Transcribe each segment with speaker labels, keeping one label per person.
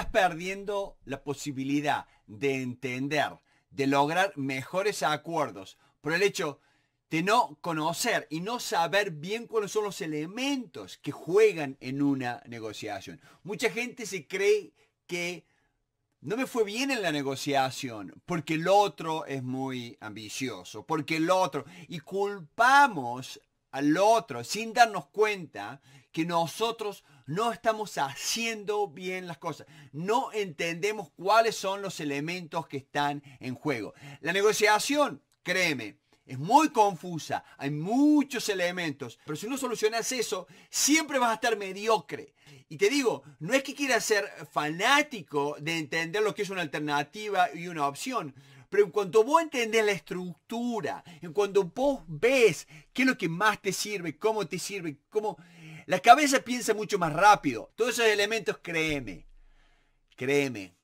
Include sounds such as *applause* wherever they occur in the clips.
Speaker 1: estás perdiendo la posibilidad de entender, de lograr mejores acuerdos por el hecho de no conocer y no saber bien cuáles son los elementos que juegan en una negociación. Mucha gente se cree que no me fue bien en la negociación porque el otro es muy ambicioso, porque el otro, y culpamos al otro sin darnos cuenta que nosotros no estamos haciendo bien las cosas. No entendemos cuáles son los elementos que están en juego. La negociación, créeme, es muy confusa, hay muchos elementos, pero si no solucionas eso, siempre vas a estar mediocre. Y te digo, no es que quieras ser fanático de entender lo que es una alternativa y una opción, pero en cuanto vos entendés la estructura, en cuanto vos ves qué es lo que más te sirve, cómo te sirve, cómo la cabeza piensa mucho más rápido. Todos esos elementos, créeme, créeme.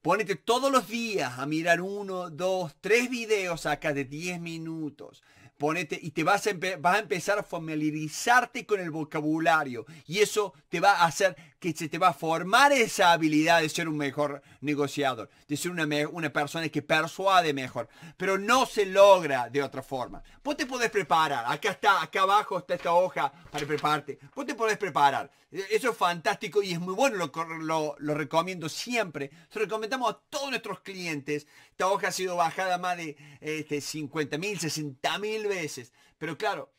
Speaker 1: Pónete todos los días a mirar uno, dos, tres videos acá de 10 minutos. Pónete y te vas vas a empezar a familiarizarte con el vocabulario. Y eso te va a hacer que se te va a formar esa habilidad de ser un mejor negociador, de ser una, persona que persuade mejor, pero no se logra de otra forma. Vos te podés preparar, acá está, acá abajo está esta hoja para prepararte, vos te podés preparar, eso es fantástico y es muy bueno, lo, recomiendo siempre, lo recomendamos a todos nuestros clientes, esta hoja ha sido bajada más de este, 50 mil, 60 mil veces, pero claro,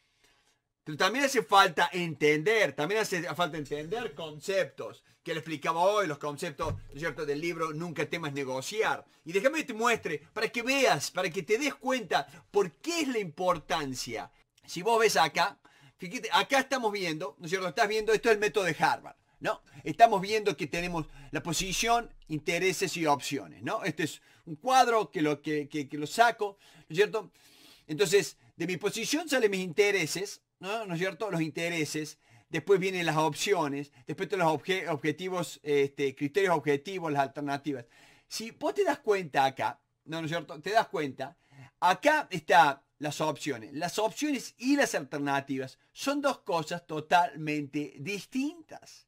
Speaker 1: también hace falta entender, también hace falta entender conceptos, que le explicaba hoy, los conceptos, ¿no cierto?, del libro Nunca temas negociar. Y déjame que te muestre, para que veas, para que te des cuenta por qué es la importancia. Si vos ves acá, fíjate, acá estamos viendo, ¿no es cierto?, estás viendo, esto es el método de Harvard, ¿no? Estamos viendo que tenemos la posición, intereses y opciones, ¿no? Este es un cuadro que lo, que, que lo saco, ¿no es cierto?, entonces, de mi posición salen mis intereses, ¿no, es cierto? Los intereses. Después vienen las opciones, después los objetivos, este, criterios objetivos, las alternativas. Si vos te das cuenta acá, ¿no, es cierto? Te das cuenta, acá están las opciones. Las opciones y las alternativas son dos cosas totalmente distintas.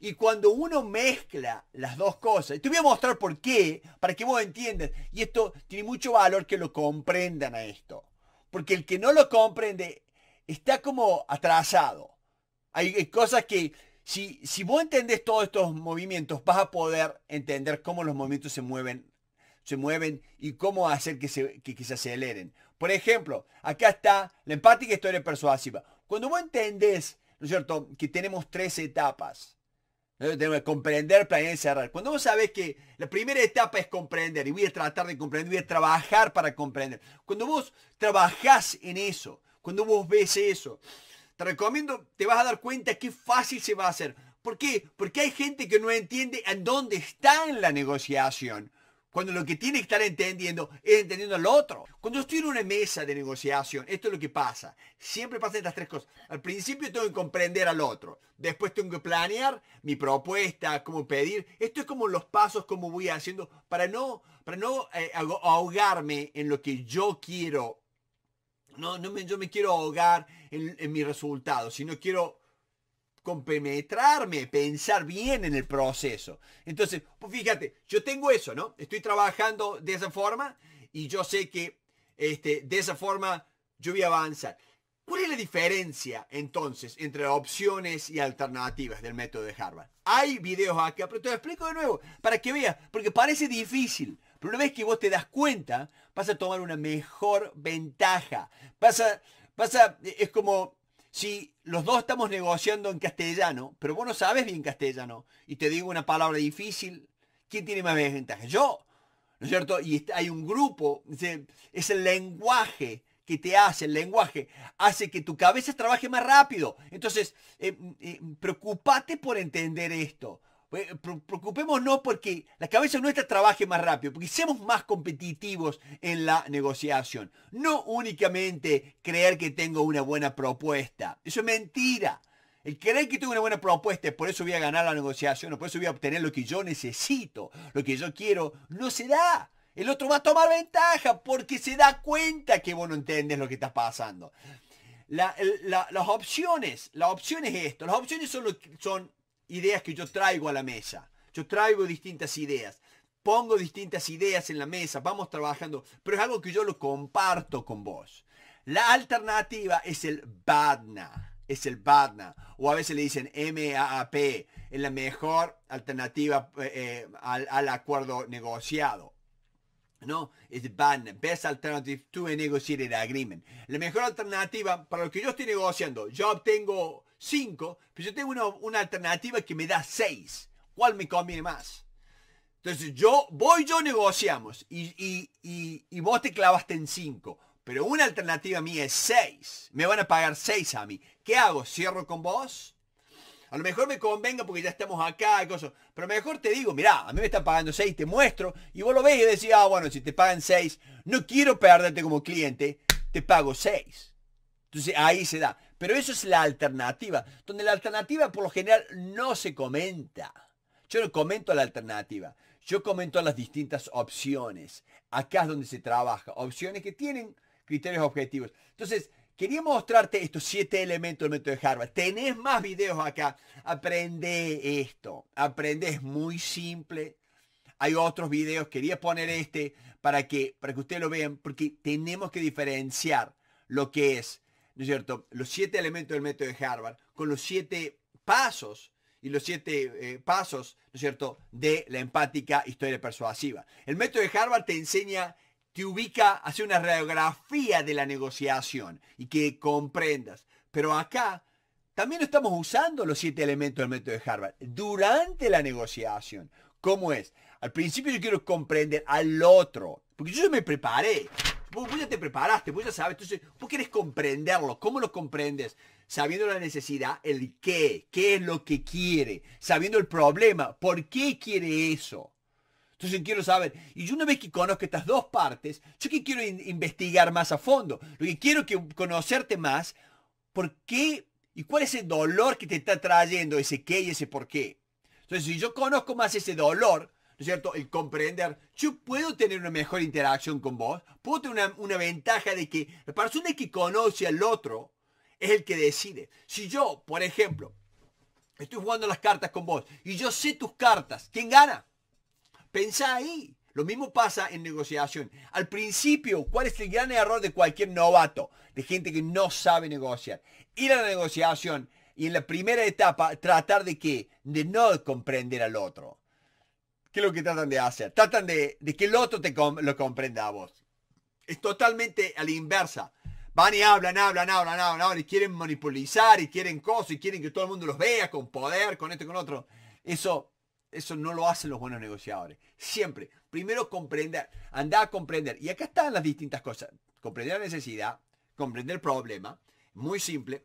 Speaker 1: Y cuando uno mezcla las dos cosas, te voy a mostrar por qué, para que vos entiendas, y esto tiene mucho valor que lo comprendan a esto porque el que no lo comprende está como atrasado. Hay cosas que si, si vos entendés todos estos movimientos, vas a poder entender cómo los movimientos se mueven, se mueven y cómo hacer que se, se aceleren. Por ejemplo, acá está la empática historia persuasiva. Cuando vos entendés, ¿no es cierto?, que tenemos tres etapas tengo que comprender, para encerrar. Cuando vos sabés que la primera etapa es comprender, y voy a tratar de comprender, voy a trabajar para comprender. Cuando vos trabajás en eso, cuando vos ves eso, te recomiendo, te vas a dar cuenta qué fácil se va a hacer. ¿Por qué? Porque hay gente que no entiende en dónde está en la negociación. Cuando lo que tiene que estar entendiendo es entendiendo al otro. Cuando estoy en una mesa de negociación, esto es lo que pasa. Siempre pasan estas tres cosas. Al principio tengo que comprender al otro. Después tengo que planear mi propuesta, cómo pedir. Esto es como los pasos, como voy haciendo para no, para no eh, ahogarme en lo que yo quiero. No, no me, yo me quiero ahogar en, en mi resultado, sino quiero penetrarme, pensar bien en el proceso. Entonces, pues fíjate, yo tengo eso, ¿no? Estoy trabajando de esa forma y yo sé que este, de esa forma yo voy a avanzar. ¿Cuál es la diferencia entonces entre opciones y alternativas del método de Harvard? Hay videos acá, pero te lo explico de nuevo para que veas, porque parece difícil, pero una vez que vos te das cuenta, vas a tomar una mejor ventaja. Pasa, pasa, es como si los dos estamos negociando en castellano, pero vos no sabes bien castellano, y te digo una palabra difícil, ¿quién tiene más ventaja? Yo, ¿no es cierto? Y hay un grupo, es el lenguaje que te hace, el lenguaje, hace que tu cabeza trabaje más rápido. Entonces, em, em, preocupate por entender esto. Pues, eh, preocupémonos porque la cabeza nuestra trabaje más rápido, porque seamos más competitivos en la negociación. No únicamente creer que tengo una buena propuesta. Eso es mentira. El creer que tengo una buena propuesta por eso voy a ganar la negociación o por eso voy a obtener lo que yo necesito, lo que yo quiero, no se da. El otro va a tomar ventaja porque se da cuenta que vos no entendés lo que está pasando. las opciones, las opciones es esto, las opciones son, son ideas que yo traigo a la mesa. Yo traigo distintas ideas. Pongo distintas ideas en la mesa, vamos trabajando, pero es algo que yo lo comparto con vos. La alternativa es el BADNA, es el BADNA, o a veces le dicen MAAP, es la mejor alternativa eh, eh, al, acuerdo negociado. ¿no? Es badna, Best Alternative to a Negotiated Agreement. La mejor alternativa para lo que yo estoy negociando. Yo obtengo 5, pero yo tengo una, alternativa que me da 6. ¿Cuál me conviene más? Entonces yo voy, yo negociamos y, vos te clavaste en 5. Pero una alternativa mía es 6. Me van a pagar 6 a mí. ¿Qué hago? ¿Cierro con vos? A lo mejor me convenga porque ya estamos acá, cosas. Pero mejor te digo, mirá, a mí me están pagando 6, te muestro. Y vos lo ves y decís, ah, bueno, si te pagan 6, no quiero perderte como cliente, te pago 6. Entonces ahí se da. Pero eso es la alternativa, donde la alternativa por lo general no se comenta. Yo no comento la alternativa, yo comento las distintas opciones. Acá es donde se trabaja, opciones que tienen criterios objetivos. Entonces, quería mostrarte estos siete elementos del método de Harvard. Tenés más videos acá. Aprende esto, aprende, es muy simple. Hay otros videos, quería poner este para que, para que ustedes lo vean, porque tenemos que diferenciar lo que es ¿no es cierto?, los siete elementos del método de Harvard con los siete pasos y los siete eh, pasos, ¿no es cierto?, de la empática historia persuasiva. El método de Harvard te enseña, te ubica, hace una radiografía de la negociación y que comprendas. Pero acá también estamos usando los siete elementos del método de Harvard durante la negociación. ¿Cómo es? Al principio yo quiero comprender al otro, porque yo me preparé, Vos, ya te preparaste, vos ya sabes. Entonces, vos querés comprenderlo. ¿Cómo lo comprendes? Sabiendo la necesidad, el qué, qué es lo que quiere. Sabiendo el problema, ¿por qué quiere eso? Entonces quiero saber, y yo una vez que conozco estas dos partes, yo que quiero investigar más a fondo, lo que quiero que conocerte más, ¿por qué y cuál es el dolor que te está trayendo ese qué y ese por qué? Entonces, si yo conozco más ese dolor, ¿no es cierto? El comprender, yo puedo tener una mejor interacción con vos, puedo tener una, una, ventaja de que la persona que conoce al otro es el que decide. Si yo, por ejemplo, estoy jugando las cartas con vos y yo sé tus cartas, ¿quién gana? Pensá ahí. Lo mismo pasa en negociación. Al principio, ¿cuál es el gran error de cualquier novato? De gente que no sabe negociar. Ir a la negociación y en la primera etapa tratar de qué? De no comprender al otro ¿Qué es lo que tratan de hacer? Tratan de, que el otro te lo comprenda a vos. Es totalmente a la inversa. Van y hablan, hablan, hablan, hablan, hablan, y quieren manipular y quieren cosas, y quieren que todo el mundo los vea con poder, con esto con otro. Eso, eso no lo hacen los buenos negociadores. Siempre. Primero comprender. anda a comprender. Y acá están las distintas cosas. Comprender la necesidad, comprender el problema. Muy simple.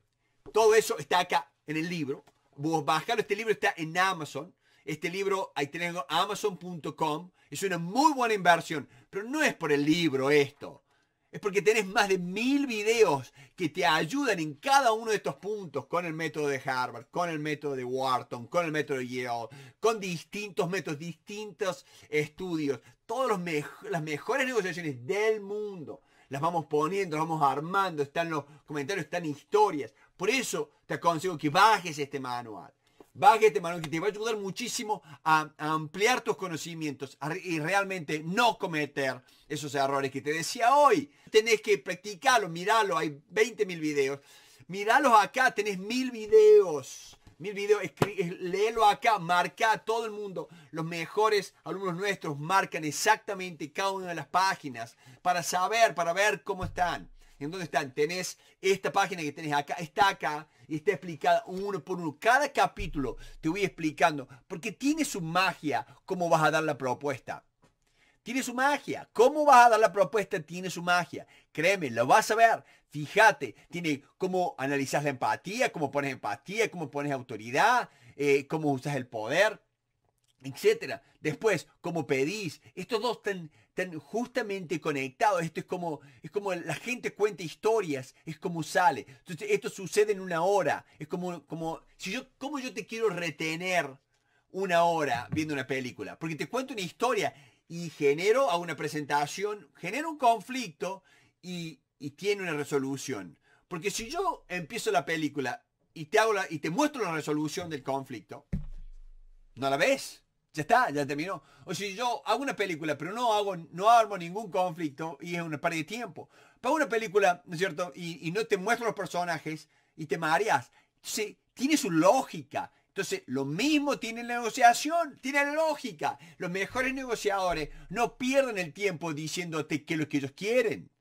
Speaker 1: Todo eso está acá en el libro. Vos Este libro está en Amazon. Este libro, ahí tenemos amazon.com, es una muy buena inversión, pero no es por el libro esto. Es porque tenés más de mil videos que te ayudan en cada uno de estos puntos con el método de Harvard, con el método de Wharton, con el método de Yale, con distintos métodos, distintos estudios. Todas los las mejores negociaciones del mundo las vamos poniendo, las vamos armando, están los comentarios, están historias. Por eso te aconsejo que bajes este manual váguete este Manuel, que te va a ayudar muchísimo a, ampliar tus conocimientos y realmente no cometer esos errores que te decía hoy. Tenés que practicarlo, mirarlo, hay 20.000 videos. Miralos acá, tenés mil videos. Mil videos, léelo acá, marca a todo el mundo. Los mejores alumnos nuestros marcan exactamente cada una de las páginas para saber, para ver cómo están. ¿En dónde están? Tenés esta página que tenés acá, está acá y está explicada uno por uno. Cada capítulo te voy explicando porque tiene su magia cómo vas a dar la propuesta. Tiene su magia. ¿Cómo vas a dar la propuesta? Tiene su magia. Créeme, lo vas a ver. Fíjate, tiene cómo analizas la empatía, cómo pones empatía, cómo pones autoridad, eh, cómo usas el poder etcétera. Después, como pedís, estos dos están, justamente conectados. Esto es como, es como la gente cuenta historias, es como sale. Entonces, esto sucede en una hora. Es como, como, si yo, ¿cómo yo te quiero retener una hora viendo una película? Porque te cuento una historia y genero a una presentación, genero un conflicto y, tiene una resolución. Porque si yo empiezo la película y te, hago y te muestro la resolución del conflicto, no la ves. Ya está, ya terminó. O si yo hago una película, pero no hago, no armo ningún conflicto y es una pared de tiempo. Pago una película, ¿no es cierto? Y, no te muestro los personajes y te mareas. Sí, tiene su lógica. Entonces, lo mismo tiene la negociación, tiene la lógica. Los mejores negociadores no pierden el tiempo diciéndote que es lo que ellos quieren.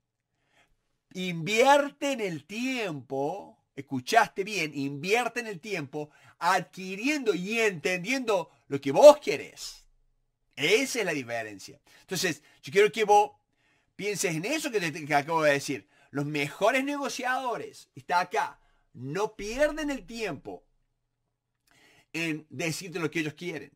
Speaker 1: Invierten el tiempo escuchaste bien, invierte en el tiempo adquiriendo y entendiendo lo que vos querés. Esa es la diferencia. Entonces, yo quiero que vos pienses en eso que te acabo de decir. Los mejores negociadores, está acá, no pierden el tiempo en decirte lo que ellos quieren.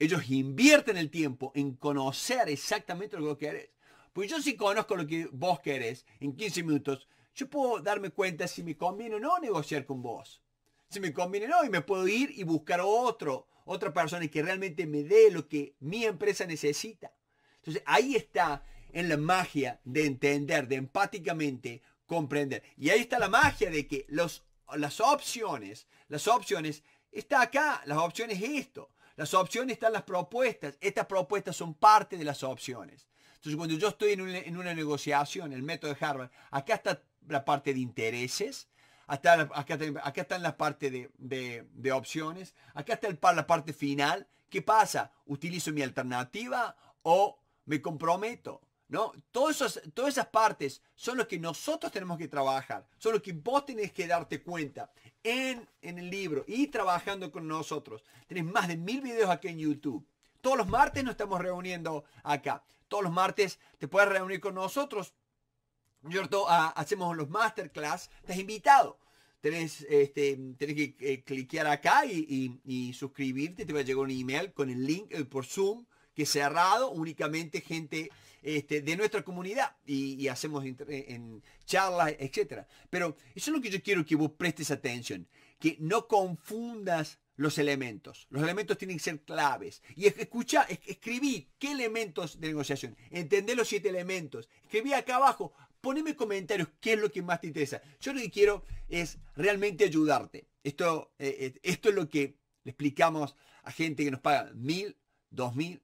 Speaker 1: Ellos invierten el tiempo en conocer exactamente lo que vos querés. Pues yo sí conozco lo que vos querés en 15 minutos, yo puedo darme cuenta si me conviene o no negociar con vos. Si me conviene o no, y me puedo ir y buscar otro, otra persona que realmente me dé lo que mi empresa necesita. Entonces ahí está en la magia de entender, de empáticamente comprender. Y ahí está la magia de que los, las opciones, las opciones, está acá, las opciones es esto. Las opciones están las propuestas. Estas propuestas son parte de las opciones. Entonces, cuando yo estoy en una, en una, negociación, el método de Harvard, acá está la parte de intereses, hasta, acá, acá, está en la parte de, opciones, acá está la parte final. ¿Qué pasa? ¿Utilizo mi alternativa o me comprometo? ¿No? Todas esas, todas esas partes son las que nosotros tenemos que trabajar, son los que vos tenés que darte cuenta en, en el libro y trabajando con nosotros. Tienes más de mil videos aquí en YouTube. Todos los martes nos estamos reuniendo acá. Todos los martes te puedes reunir con nosotros Ah, hacemos los masterclass, estás invitado. Tenés, este, que eh, cliquear acá y, suscribirte, te va a llegar un email con el link eh, por Zoom, que es cerrado, únicamente gente este, de nuestra comunidad y, hacemos eh, en, charlas, etc. Pero eso es lo que yo quiero que vos prestes atención, que no confundas los elementos. Los elementos tienen que ser claves. Y escucha, escribí qué elementos de negociación. entender los siete elementos. Escribí acá abajo poneme comentarios qué es lo que más te interesa. Yo lo que quiero es realmente ayudarte. Esto, eh, eh, esto es lo que le explicamos a gente que nos paga mil, dos mil,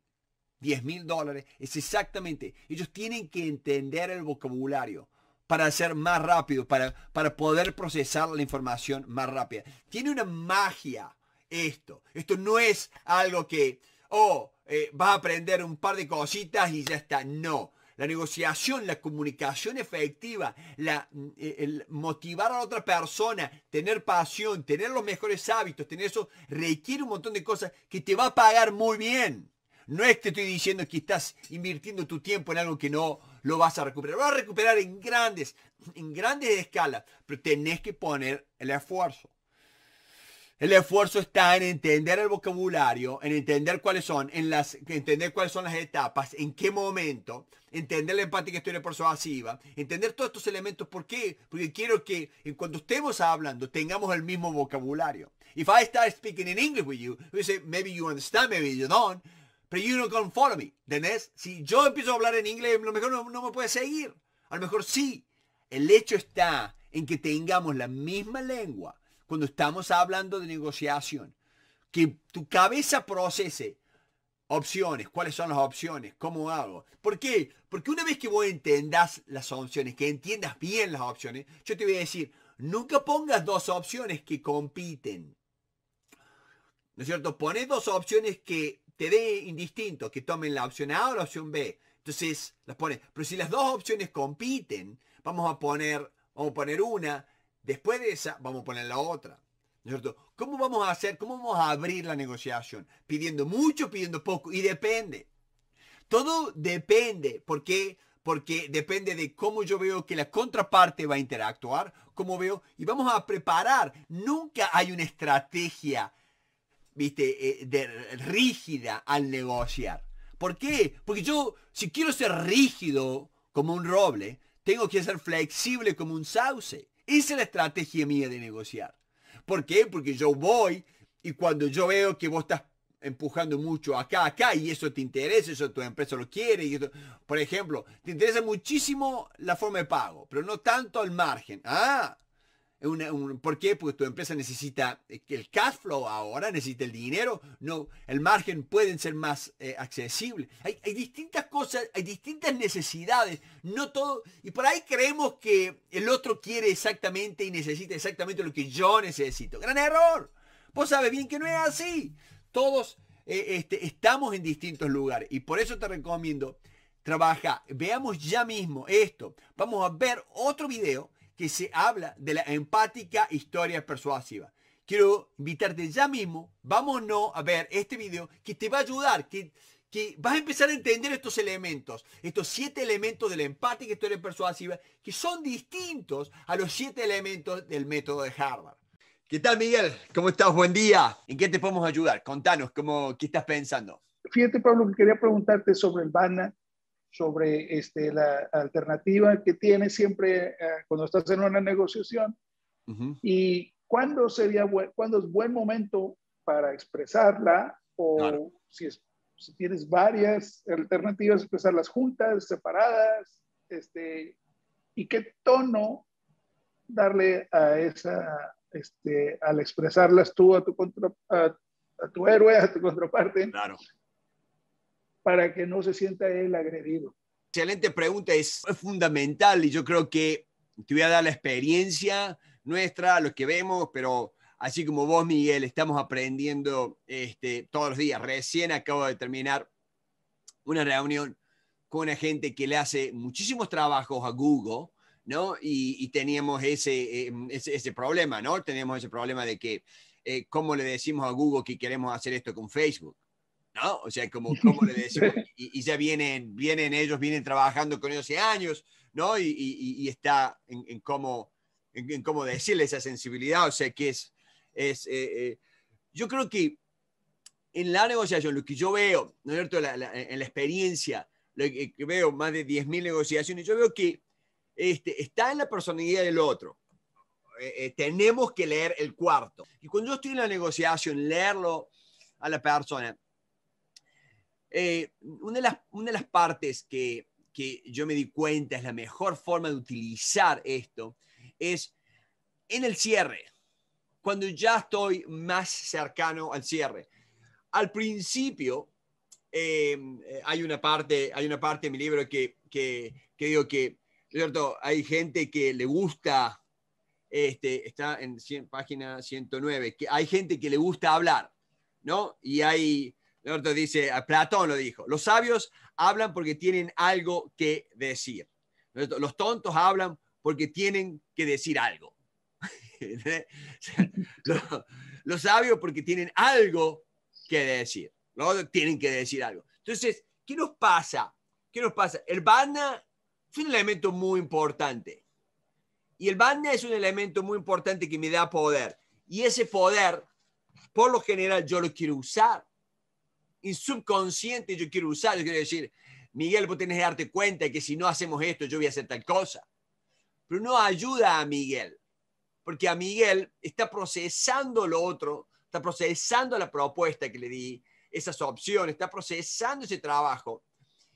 Speaker 1: diez mil dólares. Es exactamente. Ellos tienen que entender el vocabulario para ser más rápido, para, para poder procesar la información más rápida. Tiene una magia esto. Esto no es algo que, oh, eh, vas a aprender un par de cositas y ya está. No. La negociación, la comunicación efectiva, la, mm, eh, el motivar a la otra persona, tener pasión, tener los mejores hábitos, tener eso, requiere un montón de cosas que te va a pagar muy bien. No es que te estoy diciendo que estás invirtiendo tu tiempo en algo que no lo vas a recuperar. Lo vas a recuperar en grandes, en grandes escalas, pero tenés que poner el esfuerzo. El esfuerzo está en entender el vocabulario, en entender cuáles son, en las, entender cuáles son las etapas, en qué momento, entender la empática historia persuasiva, entender todos estos elementos. ¿Por qué? Porque quiero que en eh, cuando estemos hablando tengamos el mismo vocabulario. If I start speaking in English with you, you say maybe you understand, maybe you don't, but you don't follow me. Si yo empiezo a hablar en inglés, a lo mejor no, me puede seguir. A lo mejor sí. El hecho está en que tengamos la misma lengua cuando estamos hablando de negociación, que tu cabeza procese opciones, cuáles son las opciones, cómo hago. ¿Por qué? Porque una vez que vos entendas las opciones, que entiendas bien las opciones, yo te voy a decir, nunca pongas dos opciones que compiten. ¿No es cierto? Pones dos opciones que te dé indistinto, que tomen la opción A o la opción B. Entonces, las pones. Pero si las dos opciones compiten, vamos a poner, vamos a poner una Después de esa, vamos a poner la otra. cierto? ¿Cómo vamos a hacer? ¿Cómo vamos a abrir la negociación? Pidiendo mucho, pidiendo poco. Y depende. Todo depende. ¿Por qué? Porque depende de cómo yo veo que la contraparte va a interactuar, cómo veo. Y vamos a preparar. Nunca hay una estrategia, viste, eh, rígida al negociar. ¿Por qué? Porque yo, si quiero ser rígido como un roble, tengo que ser flexible como un sauce. Esa es la estrategia mía de negociar. ¿Por qué? Porque yo voy y cuando yo veo que vos estás empujando mucho acá, acá, y eso te interesa, eso tu empresa lo quiere. por ejemplo, te interesa muchísimo la forma de pago, pero no tanto al margen. Ah, ¿Por qué? Porque tu empresa necesita eh, el cash flow ahora, necesita el dinero, no, el margen pueden ser más eh, accesible. Hay, distintas cosas, hay distintas necesidades, no todo, y por ahí creemos que el otro quiere exactamente y necesita exactamente lo que yo necesito. Gran error. Vos sabes bien que no es así. Todos eh, este, estamos en distintos lugares y por eso te recomiendo, trabaja, veamos ya mismo esto. Vamos a ver otro video que se habla de la empática historia persuasiva. Quiero invitarte ya mismo, vámonos a ver este video que te va a ayudar, que, que vas a empezar a entender estos elementos, estos siete elementos de la empática historia persuasiva, que son distintos a los siete elementos del método de Harvard. ¿Qué tal, Miguel? ¿Cómo estás? Buen día. ¿En qué te podemos ayudar? Contanos, cómo, ¿qué estás pensando?
Speaker 2: Fíjate, Pablo, que quería preguntarte sobre el BANA sobre este, la alternativa que tienes siempre eh, cuando estás en una negociación y cuándo sería cuándo es buen momento para expresarla o si, tienes varias alternativas expresarlas juntas, separadas, este, y qué tono darle a esa este, al expresarlas tú a tu contra, a, tu héroe, a tu contraparte. Claro para que no se sienta él agredido.
Speaker 1: Excelente pregunta, es, fundamental y yo creo que te voy a dar la experiencia nuestra, lo que vemos, pero así como vos, Miguel, estamos aprendiendo este, todos los días. Recién acabo de terminar una reunión con una gente que le hace muchísimos trabajos a Google, ¿no? Y, teníamos em, ese, ese, problema, ¿no? Teníamos ese problema de que, eh, ¿cómo le decimos a Google que queremos hacer esto con Facebook? ¿no? O sea, como, le decimos, y, ya vienen, vienen ellos, vienen trabajando con ellos hace años, ¿no? Y, está en, cómo, en, cómo decirle esa sensibilidad, o sea, que es, es eh, eh, yo creo que en la negociación, lo que yo veo, cierto?, en la experiencia, lo que, veo más de 10.000 negociaciones, yo veo que este, está en la personalidad del otro. Eh, tenemos que leer el cuarto. Y cuando yo estoy en la negociación, leerlo a la persona, eh, una, de las, una, de las, partes que, yo me di cuenta es la mejor forma de utilizar esto es en el cierre, cuando ya estoy más cercano al cierre. Al principio, em, eh, hay, una parte, hay una parte de mi libro que, digo que, ¿cierto? Hay gente que le gusta, este, está en página 109, que hay gente que le gusta hablar, ¿no? Y hay Platón lo dijo, los sabios hablan porque tienen algo que decir. Los tontos hablan porque tienen que decir algo. *laughs* *laughs* los, sabios porque tienen algo que decir. Los tienen que decir algo. Entonces, ¿qué nos pasa? ¿Qué nos pasa? El Vana es un elemento muy importante. Y el Vana es un elemento muy importante que me da poder. Y ese poder, por lo general, yo lo quiero usar y subconsciente yo quiero usar. Yo quiero decir, Miguel, vos tenés que darte cuenta que si no hacemos esto, yo voy a hacer tal cosa. Pero no ayuda a Miguel, porque a Miguel está procesando lo otro, está procesando la propuesta que le di, esas opciones, está procesando ese trabajo.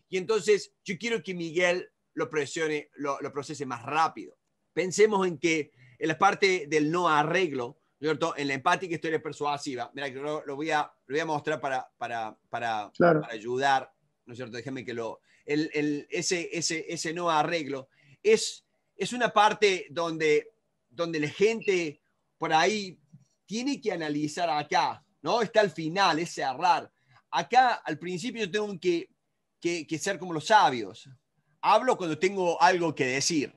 Speaker 1: Y entonces yo quiero que Miguel lo, presione, lo procese más rápido. Pensemos en que en la parte del no arreglo, cierto? En la empática historia persuasiva. Mira, que lo, voy a, voy a mostrar para, para, para, ayudar, ¿no es cierto? Déjame que lo... El, el, ese, ese, ese no arreglo es, es una parte donde, donde la gente por ahí tiene que analizar acá, ¿no? Está al final, es cerrar. Acá al principio yo tengo que, que, ser como los sabios. Hablo cuando tengo algo que decir.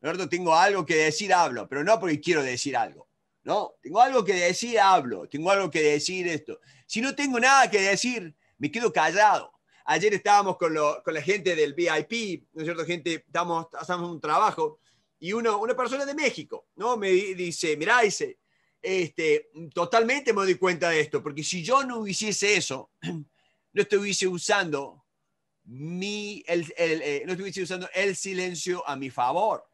Speaker 1: ¿no? Tengo algo que decir, hablo, pero no porque quiero decir algo. ¿no? Tengo algo que decir, hablo, tengo algo que decir esto. Si no tengo nada que decir, me quedo callado. Ayer estábamos con, lo, con la gente del VIP, ¿no es cierto? Gente, estamos, hacemos un trabajo y una persona de México, ¿no? Me dice, mirá, dice, este, totalmente me doy cuenta de esto, porque si yo no hiciese eso, *clears throat* no estuviese usando mi, el, el, eh, no estuviese usando el silencio a mi favor,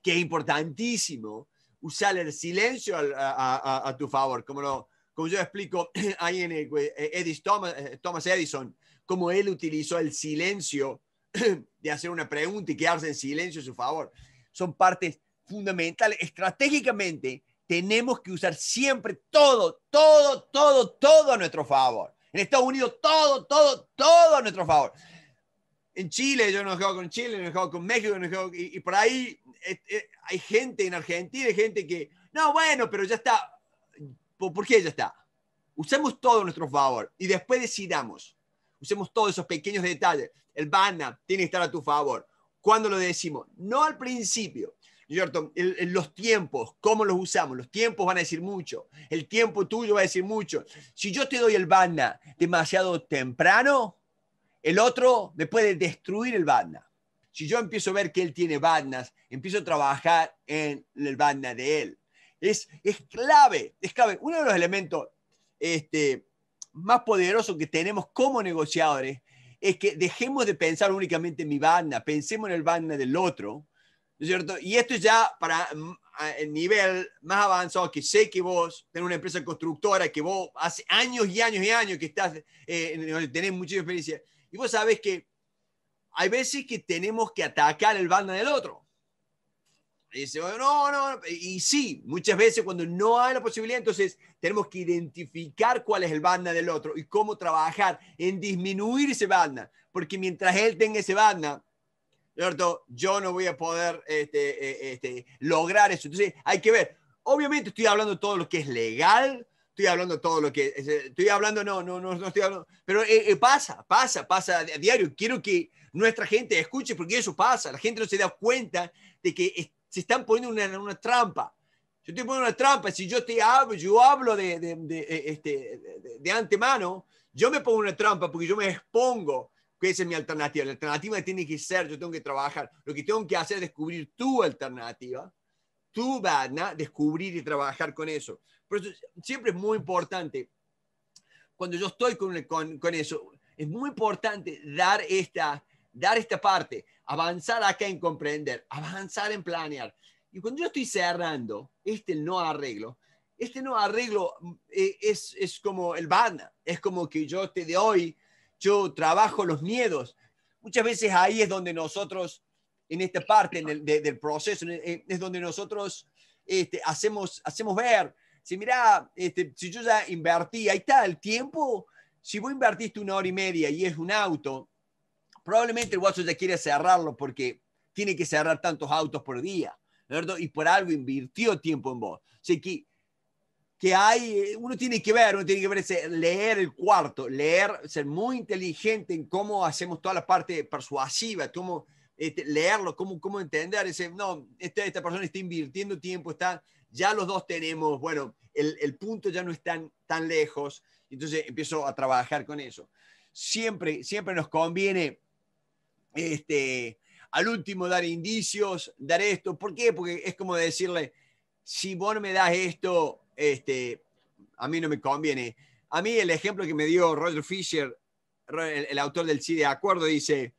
Speaker 1: que es importantísimo usar el silencio a, tu favor, como, lo, como yo explico *clears throat* ahí en el, eh, eh, Thomas, eh, Thomas, Edison, cómo él utilizó el silencio *clears throat* de hacer una pregunta y quedarse en silencio a su favor. Son partes fundamentales. Estratégicamente tenemos que usar siempre todo, todo, todo, todo a nuestro favor. En Estados Unidos, todo, todo, todo a nuestro favor en Chile, yo no he jugado con Chile, no he jugado con México, no he jugado, y, y, por ahí hay gente en Argentina, hay gente que, no, bueno, pero ya está. ¿Por, qué ya está? Usemos todo nuestro favor y después decidamos. Usemos todos esos pequeños detalles. El banner tiene que estar a tu favor. ¿Cuándo lo decimos? No al principio. el, los tiempos, cómo los usamos, los tiempos van a decir mucho, el tiempo tuyo va a decir mucho. Si yo te doy el banda demasiado temprano, el otro después puede destruir el VATNA. Si yo empiezo a ver que él tiene VATNAs, empiezo a trabajar en el VATNA de él. Es, es clave, es clave. Uno de los elementos este, más poderosos que tenemos como negociadores es que dejemos de pensar únicamente en mi VATNA. pensemos en el VATNA del otro. cierto? Y esto ya para mm, el nivel más avanzado, que sé que vos tenés una empresa constructora, que vos hace años y años y años que estás, eh, tenés mucha experiencia, y vos sabés que hay veces que tenemos que atacar el Banda del otro. Y dice, no, no, y sí, muchas veces cuando no hay la posibilidad, entonces tenemos que identificar cuál es el banda del otro y cómo trabajar en disminuir ese banda, porque mientras él tenga ese banda, yo no voy a poder este, eh, este, lograr eso. Entonces hay que ver, obviamente estoy hablando de todo lo que es legal, estoy hablando todo lo que eh, estoy hablando, no, no, no, no estoy hablando, pero eh, eh, pasa, pasa, pasa a diario. Quiero que nuestra gente escuche porque eso pasa. La gente no se da cuenta de que se están poniendo una, una trampa. Yo te pongo una trampa. Si yo te hablo, yo hablo de, de, este, de, antemano, yo me pongo una trampa porque yo me expongo. Que esa es mi alternativa. La alternativa tiene que ser, yo tengo que trabajar. Lo que tengo que hacer es descubrir tu alternativa, tu a descubrir y trabajar con eso. Pero siempre es muy importante. Cuando yo estoy con, con, eso, es muy importante dar esta, dar esta parte, avanzar acá en comprender, avanzar en planear. Y cuando yo estoy cerrando este no arreglo, este no arreglo eh, es, es como el banda, es como que yo te de hoy, yo trabajo los miedos. Muchas veces ahí es donde nosotros, en esta parte del proceso, es donde nosotros este, hacemos, hacemos ver si mira este, si yo ya invertí, ahí está el tiempo, si vos invertiste una hora y media y es un auto, probablemente el guacho ya quiere cerrarlo porque tiene que cerrar tantos autos por día, ¿verdad? Y por algo invirtió tiempo en vos. sé que, que hay, uno tiene que ver, uno tiene que ver leer el cuarto, leer, ser muy inteligente en cómo hacemos toda la parte persuasiva, cómo este, leerlo, cómo, cómo entender, ese, no, esta, esta persona está invirtiendo tiempo, está ya los dos tenemos, bueno, el, punto ya no es tan, lejos, entonces empiezo a trabajar con eso. Siempre, siempre nos conviene este, al último dar indicios, dar esto. ¿Por qué? Porque es como decirle, si vos no me das esto, este, a mí no me conviene. A mí el ejemplo que me dio Roger Fisher, el, autor del Sí de Acuerdo, dice,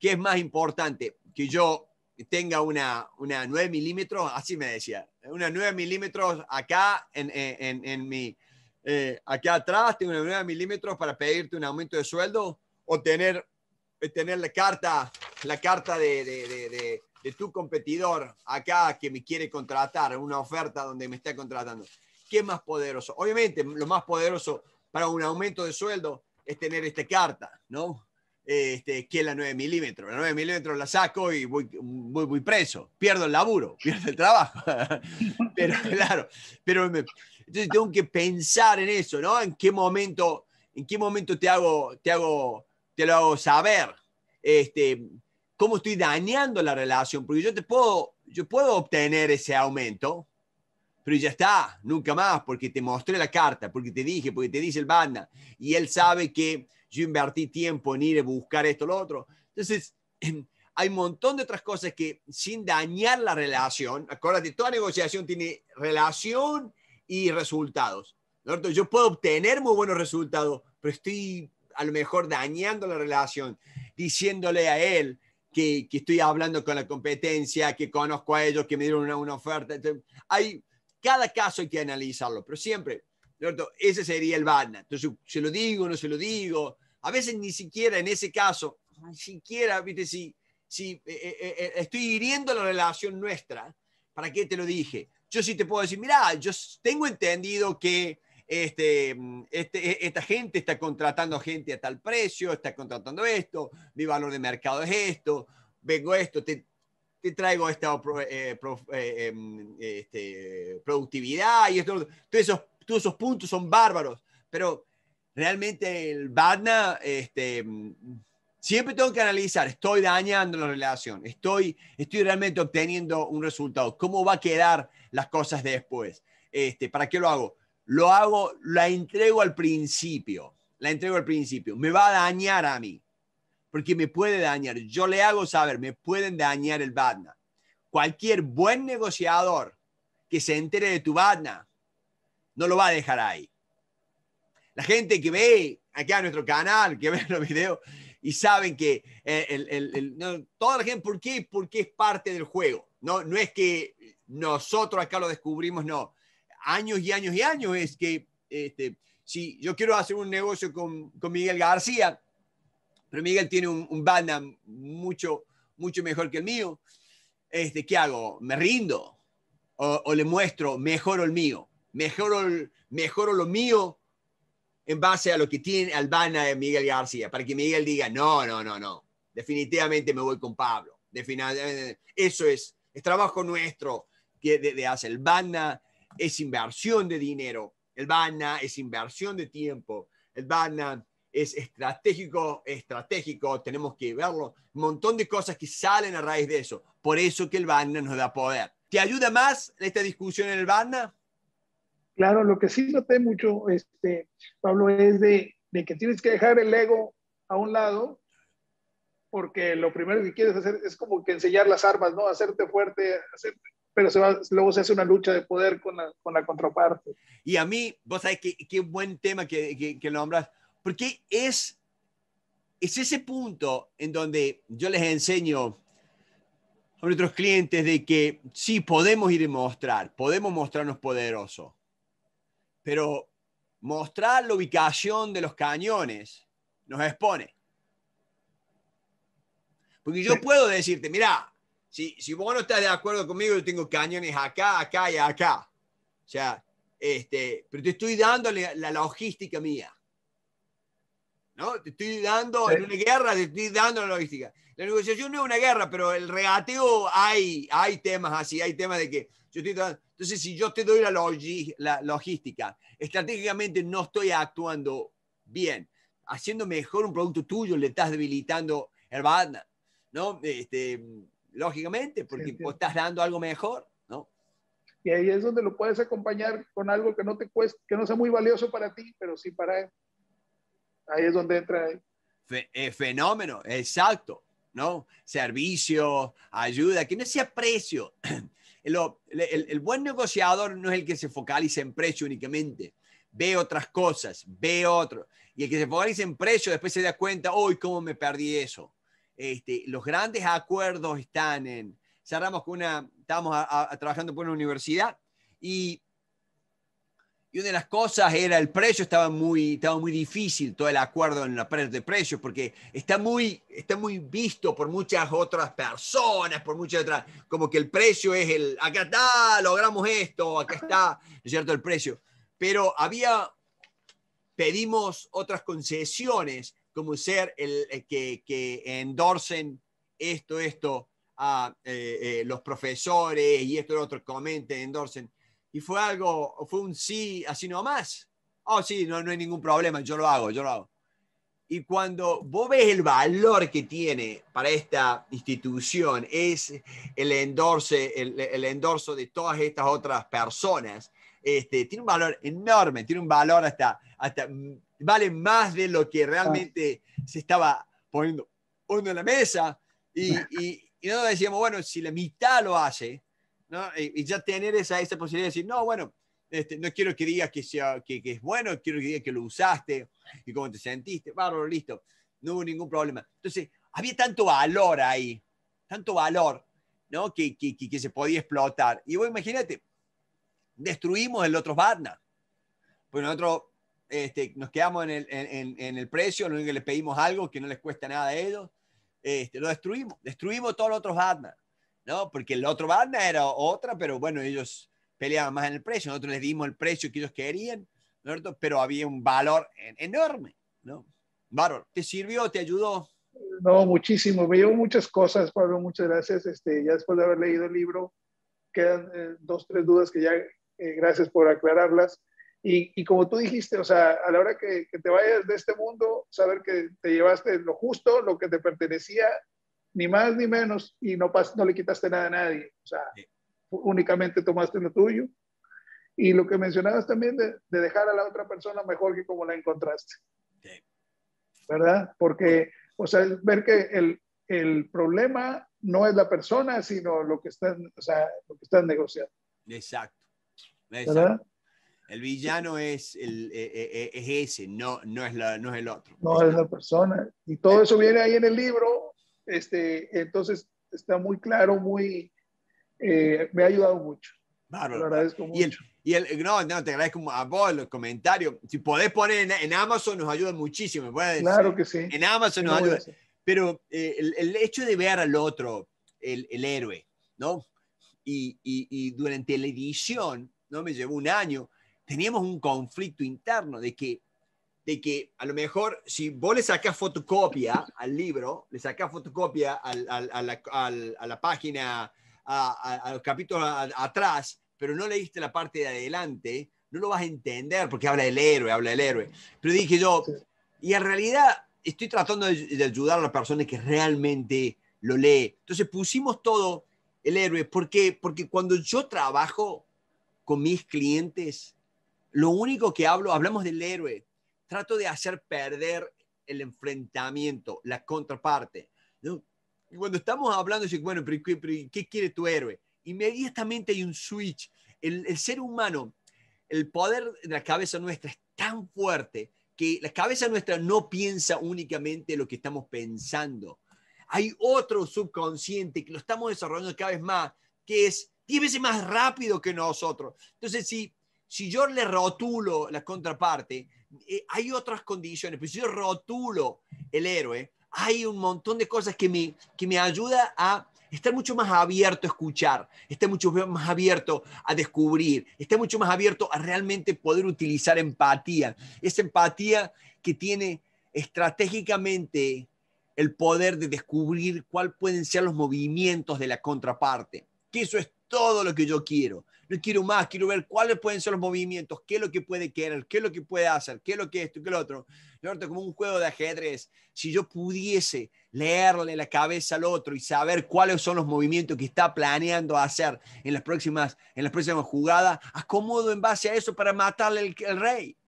Speaker 1: ¿qué es más importante? Que yo tenga una, una 9 milímetros, así me decía, una 9 milímetros acá en, en, en mi, eh, acá atrás, tengo una 9 milímetros para pedirte un aumento de sueldo o tener, eh, tener la carta, la carta de, de, de, tu competidor acá que me quiere contratar, una oferta donde me está contratando. ¿Qué más poderoso? Obviamente, lo más poderoso para un aumento de sueldo es tener esta carta, ¿no? este, que la 9 milímetros. La 9 milímetros la saco y voy, preso, pierdo el laburo, *laughs* pierdo el trabajo. *laughs* pero *laughs* claro, pero entonces tengo que pensar en eso, ¿no? En qué momento, en qué momento te hago, te hago, te lo hago saber, este, cómo estoy dañando la relación, porque yo te puedo, yo puedo obtener ese aumento, pero ya está, nunca más, porque te mostré la carta, porque te dije, porque te dice el banda, y él sabe que yo invertí tiempo en ir a buscar esto, lo otro. Entonces, *clears throat* hay un montón de otras cosas que sin dañar la relación, acuérdate, toda negociación tiene relación y resultados. ¿no? Yo puedo obtener muy buenos resultados, pero estoy a lo mejor dañando la relación, diciéndole a él que, que estoy hablando con la competencia, que conozco a ellos, que me dieron una, una oferta. hay, cada caso hay que analizarlo, pero siempre, ¿no? ese sería el BADNA. Entonces, se lo digo, o no se lo digo, a veces ni siquiera en ese caso, ni siquiera, viste, si, si eh, eh, eh, estoy hiriendo la relación nuestra, ¿para qué te lo dije? Yo sí te puedo decir, mira, yo tengo entendido que este, este, e, esta gente está contratando gente a tal precio, está contratando esto, mi valor de mercado es esto, vengo esto, te, te traigo esta em, este, productividad y esto. Todos esos, todos esos puntos son bárbaros, pero realmente el Badna, este, mm, siempre tengo que analizar, estoy dañando la relación, estoy, estoy realmente obteniendo un resultado, cómo va a quedar las cosas después, este, ¿para qué lo hago? Lo hago, la entrego al principio, la entrego al principio, me va a dañar a mí, porque me puede dañar, yo le hago saber, me pueden dañar el Badna. Cualquier buen negociador que se entere de tu Badna, no lo va a dejar ahí la gente que ve acá a nuestro canal, que ve *laughs* los videos y saben que eh, toda la gente, ¿por qué? Porque es parte del juego. No, no es que nosotros acá lo descubrimos, no. Años y años y años es que este, si yo quiero hacer un negocio con, Miguel García, pero Miguel tiene un, un banda mucho, mucho mejor que el mío, este, ¿qué hago? ¿Me rindo? O, le muestro, mejoro el mío, mejoro, mejoro lo mío en base a lo que tiene Albana de eh, Miguel García, para que Miguel diga, no, no, no, no, definitivamente me voy con Pablo. eso es, es trabajo nuestro que hace el hace es inversión de dinero, El Albana es inversión de tiempo, El Albana es estratégico, estratégico, tenemos que verlo, un montón de cosas que salen a raíz de eso, por eso que el Albana nos da poder. ¿Te ayuda más esta discusión en el Albana?
Speaker 2: Claro, lo que sí noté mucho, este, Pablo, es de, que tienes que dejar el ego a un lado, porque lo primero que quieres hacer es como que enseñar las armas, ¿no? Hacerte fuerte, pero luego se hace una lucha de poder con la, contraparte. Y
Speaker 1: a mí, vos sabés qué, qué buen tema que, que, nombras, porque es, es ese punto en donde yo les enseño a nuestros clientes de que sí podemos ir y mostrar, podemos mostrarnos poderosos, pero mostrar la ubicación de los cañones nos expone. Porque yo puedo decirte, mira, si, vos no estás de acuerdo conmigo, yo tengo cañones acá, acá y acá. O sea, este, pero te estoy dando la, logística mía. ¿No? Te estoy dando, en una guerra te estoy dando la logística. La negociación no es una guerra, pero el regateo hay, hay temas así, hay temas de que entonces, si yo te doy la, la logística, estratégicamente no estoy actuando bien. Haciendo mejor un producto tuyo, le estás debilitando el Batman, ¿no? Este, lógicamente, porque estás dando algo mejor, ¿no?
Speaker 2: Y ahí es donde lo puedes acompañar con algo que no te que no sea muy valioso para ti, pero sí para él. Ahí es donde entra.
Speaker 1: el fenómeno, exacto, ¿no? Servicio, ayuda, que no sea precio el, buen negociador no es el que se focaliza en precio únicamente, ve otras cosas, ve otro. Y el que se focaliza en precio después se da cuenta, uy, cómo me perdí eso. Este, los grandes acuerdos están en, cerramos con una, estamos trabajando por una universidad y y una de las cosas era el precio, estaba muy, estaba muy difícil todo el acuerdo en la pre de precios, porque está muy, está muy visto por muchas otras personas, por muchas otras, como que el precio es el, acá está, logramos esto, acá está, cierto? El precio. Pero había, pedimos otras concesiones, como ser el, eh, que, que endorsen esto, esto, a eh, eh, los profesores y esto, lo otro, comenten, endorsen y fue algo, fue un sí así nomás. Oh, sí, no, no hay ningún problema, yo lo hago, yo lo hago. Y cuando vos ves el valor que tiene para esta institución, es el endorse, el, el endorso de todas estas otras personas, este, tiene un valor enorme, tiene un valor hasta, hasta vale más de lo que realmente se estaba poniendo uno en la mesa. Y, ah. y, y nosotros decíamos, bueno, si la mitad lo hace, y, ya tener esa, esa posibilidad de decir, no, bueno, este, no quiero que digas que, sea, que, es bueno, quiero que digas que lo usaste y cómo te sentiste, bárbaro, listo, no hubo ningún problema. Entonces, había tanto valor ahí, tanto valor, ¿no? Que, que, que se podía explotar. Y vos imagínate, destruimos el otro badna Pues nosotros este, nos quedamos en el, precio, lo único que le pedimos algo que no les cuesta nada a ellos, este, lo destruimos, destruimos todos los otros Batman. ¿no? Porque la otra banda era otra, pero bueno, ellos peleaban más en el precio, nosotros les dimos el precio que ellos querían, ¿no? pero había un valor enorme, ¿no? ¿te sirvió, te
Speaker 2: ayudó? No, muchísimo, me llevo muchas cosas, Pablo, muchas gracias, este, ya después de haber leído el libro, quedan eh, dos, tres dudas que ya, eh, gracias por aclararlas. Y, y, como tú dijiste, o sea, a la hora que, que, te vayas de este mundo, saber que te llevaste lo justo, lo que te pertenecía ni más ni menos, y no, no le quitaste nada a nadie. O sea, únicamente tomaste lo tuyo. Y lo que mencionabas también de, dejar a la otra persona mejor que como la encontraste. ¿Verdad? Porque, o sea, ver que el, el, problema no es la persona, sino lo que están, o sea, lo que están negociando.
Speaker 1: Exacto. Exacto. ¿Verdad? El villano es, el, e, e, e, es ese, no, no, es la, no es el otro.
Speaker 2: No es la persona. Y todo eso viene ahí en el libro este, entonces, está muy claro, muy, eh, me ha ayudado mucho. Bárbaro. Lo agradezco mucho. Y el, no, no, te agradezco a
Speaker 1: vos los comentarios. Si podés poner en, Amazon, nos ayuda muchísimo. decir. Claro que sí. En Amazon nos ayuda. Pero eh, el, hecho de ver al otro, el, el héroe, ¿no? Y, y, y, durante la edición, ¿no? Me llevó un año, teníamos un conflicto interno de que de que a lo mejor si vos le sacás fotocopia al libro, le sacás fotocopia al, a, la, a, la, página, a, los capítulos atrás, pero no leíste la parte de adelante, no lo vas a entender porque habla del héroe, habla del héroe. Pero dije yo, y en realidad estoy tratando de, ayudar a las personas que realmente lo lee. Entonces pusimos todo el héroe. ¿Por Porque cuando yo trabajo con mis clientes, lo único que hablo, hablamos del héroe trato de hacer perder el enfrentamiento, la contraparte. cuando estamos hablando, dice, bueno, ¿qué quiere tu héroe? Inmediatamente hay un switch. El, el ser humano, el poder de la cabeza nuestra es tan fuerte que la cabeza nuestra no piensa únicamente lo que estamos pensando. Hay otro subconsciente que lo estamos desarrollando cada vez más, que es 10 veces más rápido que nosotros. Entonces, si si yo le rotulo la contraparte, eh, hay otras condiciones, pero si yo rotulo el héroe, hay un montón de cosas que me, que me ayuda a estar mucho más abierto a escuchar, estar mucho más abierto a descubrir, estar mucho más abierto a realmente poder utilizar empatía, esa empatía que tiene estratégicamente el poder de descubrir cuáles pueden ser los movimientos de la contraparte, que eso es todo lo que yo quiero quiero más, quiero ver cuáles pueden ser los movimientos, qué es lo que puede querer, qué es lo que puede hacer, qué es lo que esto, qué es lo otro. Norte, como un juego de ajedrez, si yo pudiese leerle la cabeza al otro y saber cuáles son los movimientos que está planeando hacer en las próximas, en las próximas jugadas, acomodo en base a eso para matarle al rey.